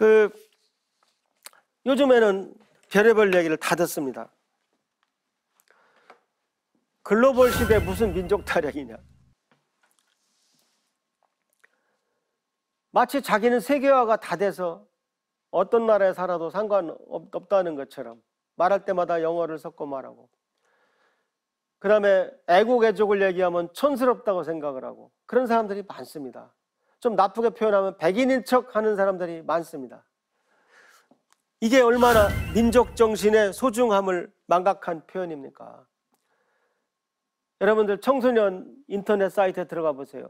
그 요즘에는 별의별 얘기를 다 듣습니다. 글로벌 시대 무슨 민족 타령이냐. 마치 자기는 세계화가 다 돼서 어떤 나라에 살아도 상관없다는 것처럼 말할 때마다 영어를 섞고 말하고 그 다음에 애국 애족을 얘기하면 촌스럽다고 생각을 하고 그런 사람들이 많습니다. 좀 나쁘게 표현하면 백인인 척 하는 사람들이 많습니다. 이게 얼마나 민족 정신의 소중함을 망각한 표현입니까? 여러분들 청소년 인터넷 사이트에 들어가 보세요.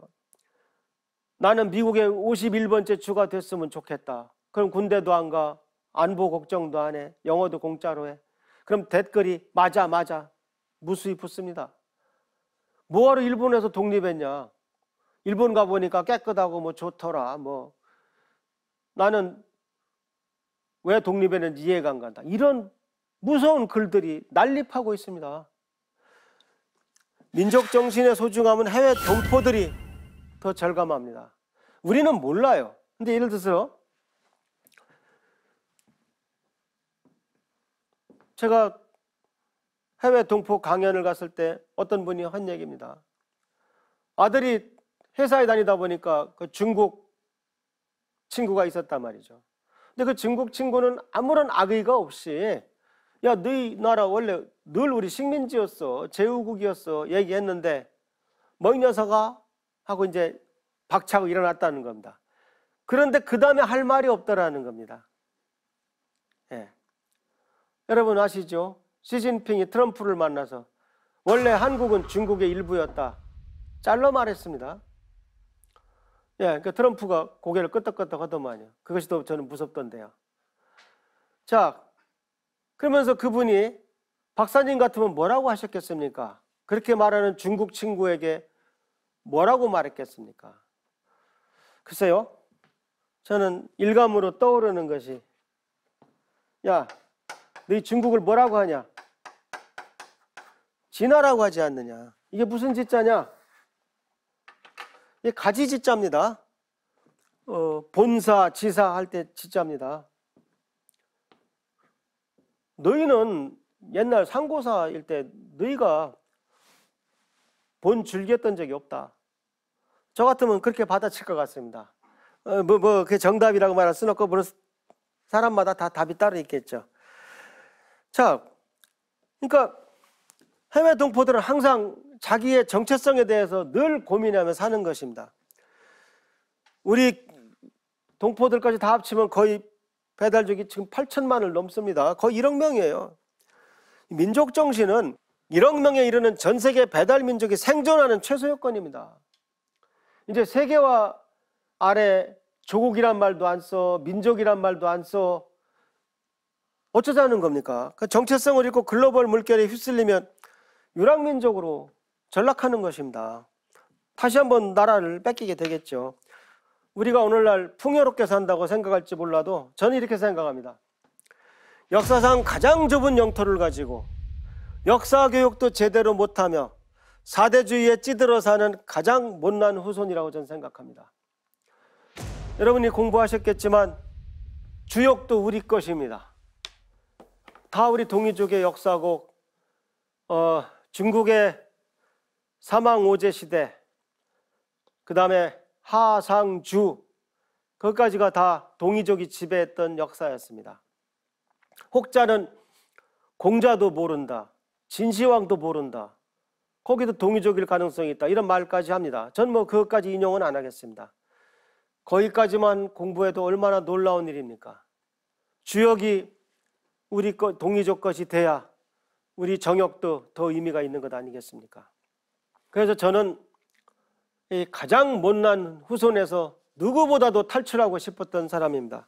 나는 미국의 51번째 주가 됐으면 좋겠다. 그럼 군대도 안 가. 안보 걱정도 안 해. 영어도 공짜로 해. 그럼 댓글이 맞아 맞아 무수히 붙습니다. 뭐하러 일본에서 독립했냐? 일본 가보니까 깨끗하고 뭐 좋더라. 뭐 나는 왜 독립했는지 이해가 안 간다. 이런 무서운 글들이 난립하고 있습니다. 민족 정신의 소중함은 해외 동포들이 더 절감합니다. 우리는 몰라요. 근데 예를 들어서 제가 해외 동포 강연을 갔을 때 어떤 분이 한 얘기입니다. 아들이 회사에 다니다 보니까 그 중국 친구가 있었단 말이죠. 근데 그 중국 친구는 아무런 악의가 없이 야, 너희 나라 원래 늘 우리 식민지였어. 제후국이었어. 얘기했는데 멍 뭐 녀석아 하고 이제 박차고 일어났다는 겁니다. 그런데 그 다음에 할 말이 없더라는 겁니다. 예. 여러분 아시죠? 시진핑이 트럼프를 만나서 원래 한국은 중국의 일부였다. 잘로 말했습니다. 예, 그러니까 트럼프가 고개를 끄덕끄덕 하더만요. 그것이 더 저는 무섭던데요. 자, 그러면서 그분이 박사님 같으면 뭐라고 하셨겠습니까? 그렇게 말하는 중국 친구에게 뭐라고 말했겠습니까? 글쎄요. 저는 일감으로 떠오르는 것이 야, 너희 중국을 뭐라고 하냐? 진화라고 하지 않느냐? 이게 무슨 짓자냐? 이 가지 지자입니다. 어, 본사, 지사 할 때 지자입니다. 너희는 옛날 상고사일 때 너희가 본 즐겼던 적이 없다. 저 같으면 그렇게 받아칠 것 같습니다. 어, 뭐, 뭐, 그게 정답이라고 말할 수는 없고, 물론 사람마다 다 답이 따로 있겠죠. 자, 그러니까 해외 동포들은 항상 자기의 정체성에 대해서 늘 고민하며 사는 것입니다. 우리 동포들까지 다 합치면 거의 배달족이 지금 8천만을 넘습니다. 거의 1억 명이에요. 민족 정신은 1억 명에 이르는 전 세계 배달 민족이 생존하는 최소 요건입니다. 이제 세계화 아래 조국이란 말도 안 써, 민족이란 말도 안 써. 어쩌자는 겁니까? 그 정체성을 잃고 글로벌 물결에 휩쓸리면 유랑민족으로 전락하는 것입니다. 다시 한번 나라를 뺏기게 되겠죠. 우리가 오늘날 풍요롭게 산다고 생각할지 몰라도 저는 이렇게 생각합니다. 역사상 가장 좁은 영토를 가지고 역사 교육도 제대로 못하며 사대주의에 찌들어 사는 가장 못난 후손이라고 저는 생각합니다. 여러분이 공부하셨겠지만 주역도 우리 것입니다. 다 우리 동이족의 역사고 어, 중국의 사망오제 시대, 그 다음에 하상주, 그것까지가 다 동이족이 지배했던 역사였습니다. 혹자는 공자도 모른다, 진시황도 모른다, 거기도 동이족일 가능성이 있다 이런 말까지 합니다. 전 뭐 그것까지 인용은 안 하겠습니다. 거기까지만 공부해도 얼마나 놀라운 일입니까? 주역이 우리 것, 동이족 것이 돼야 우리 정역도 더 의미가 있는 것 아니겠습니까? 그래서 저는 이 가장 못난 후손에서 누구보다도 탈출하고 싶었던 사람입니다.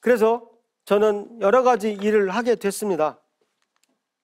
그래서 저는 여러 가지 일을 하게 됐습니다.